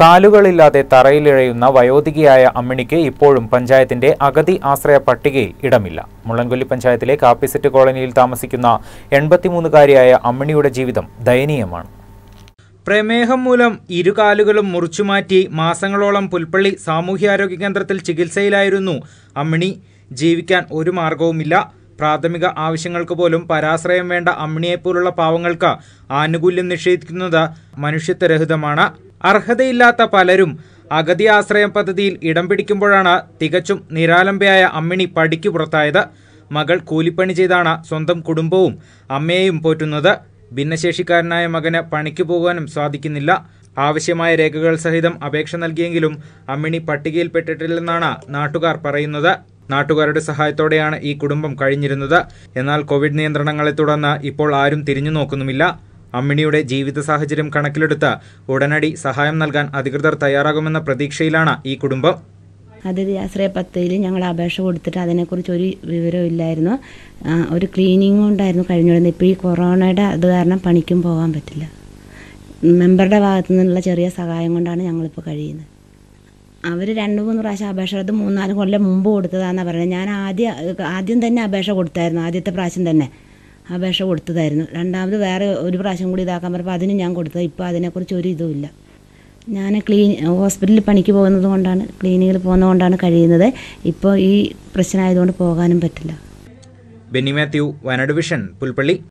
കാലുകളില്ലാതെ തറയിലിഴയുന്ന വയോധികയായ അമ്മിണിക്ക് ഇപ്പോഴും പഞ്ചായത്തിന്റെ അഗതി ആശ്രയ പട്ടികയിൽ ഇടമില്ല മുള്ളൻകൊല്ലി പഞ്ചായത്തിലെ കാപ്പിസെറ്റ് കോളനിയിൽ താമസിക്കുന്ന എൺപത്തിമൂന്നുകാരിയായ അമ്മിണിയുടെ ജീവിതം ദയനീയമാണ് പ്രമേഹം മൂലം ഇരുകാലുകളും മുറിച്ചുമാറ്റി മാസങ്ങളോളം പുൽപ്പള്ളി സാമൂഹ്യാരോഗ്യ കേന്ദ്രത്തിൽ ചികിത്സയിലായിരുന്നു അമ്മിണി ജീവിക്കാൻ ഒരു മാർഗവുമില്ല പ്രാഥമിക ആവശ്യങ്ങൾക്ക് പോലും പരാശ്രയം വേണ്ട അമ്മിണിയെപ്പോലുള്ള പാവങ്ങൾക്ക് ആനുകൂല്യം നിഷേധിക്കുന്നത് മനുഷ്യത്വരഹിതമാണ് അർഹതയില്ലാത്ത പലരും അഗതി ആശ്രയം പദ്ധതിയിൽ ഇടം പിടിക്കുമ്പോഴാണ് തികച്ചും നിരാലംബയായ അമ്മിണി പടിക്കു പുറത്തായത് മകൾ കൂലിപ്പണി ചെയ്താണ് സ്വന്തം കുടുംബവും അമ്മയെയും പോറ്റുന്നത് ഭിന്നശേഷിക്കാരനായ മകന് പണിക്ക് പോകാനും സാധിക്കുന്നില്ല ആവശ്യമായ രേഖകൾ സഹിതം അപേക്ഷ നൽകിയെങ്കിലും അമ്മിണി പട്ടികയിൽപ്പെട്ടിട്ടില്ലെന്നാണ് നാട്ടുകാർ പറയുന്നത് നാട്ടുകാരുടെ സഹായത്തോടെയാണ് ഈ കുടുംബം കഴിഞ്ഞിരുന്നത് എന്നാൽ കോവിഡ് നിയന്ത്രണങ്ങളെ തുടർന്ന് ഇപ്പോൾ ആരും തിരിഞ്ഞു നോക്കുന്നുമില്ല അമ്മിണിയുടെ ജീവിത സാഹചര്യം കണക്കിലെടുത്ത് ഉടനടി സഹായം നൽകാൻ അധികൃതർ തയ്യാറാകുമെന്ന പ്രതീക്ഷയിലാണ് ഈ കുടുംബം അതിഥി ആശ്രയ പദ്ധതിയിൽ ഞങ്ങൾ അപേക്ഷ കൊടുത്തിട്ട് അതിനെക്കുറിച്ച് ഒരു വിവരവും ഇല്ലായിരുന്നു ഒരു ക്ലീനിങ്ങും ഉണ്ടായിരുന്നു കഴിഞ്ഞിരുന്നത് ഇപ്പോൾ ഈ കൊറോണയുടെ അത് കാരണം പണിക്കും പോകാൻ പറ്റില്ല മെമ്പറുടെ ഭാഗത്തു നിന്നുള്ള ചെറിയ സഹായം കൊണ്ടാണ് ഞങ്ങളിപ്പോൾ കഴിയുന്നത് അവർ രണ്ട് മൂന്ന് പ്രാവശ്യം അപേക്ഷ എടുത്ത് മൂന്നാല് കൊല്ലം മുമ്പ് കൊടുത്തതാണെന്നാണ് പറയുന്നത് ഞാൻ ആദ്യം ആദ്യം തന്നെ അപേക്ഷ കൊടുത്തായിരുന്നു ആദ്യത്തെ പ്രാവശ്യം തന്നെ അപേക്ഷ കൊടുത്തതായിരുന്നു രണ്ടാമത് വേറെ ഒരു പ്രാവശ്യം കൂടി ഇതാക്കാൻ പറഞ്ഞപ്പോൾ അതിന് ഞാൻ കൊടുത്തത് ഇപ്പോൾ അതിനെക്കുറിച്ച് ഒരു ഇതുമില്ല ഞാൻ ക്ലീൻ ഹോസ്പിറ്റലിൽ പണിക്ക് പോകുന്നത് കൊണ്ടാണ് ക്ലീനിങ്ങിൽ പോകുന്നത് കൊണ്ടാണ് കഴിയുന്നത് ഇപ്പോൾ ഈ പ്രശ്നമായതുകൊണ്ട് പോകാനും പറ്റില്ല ബെന്നി മാത്യു വയനാട് വിഷൻ പുൽപ്പള്ളി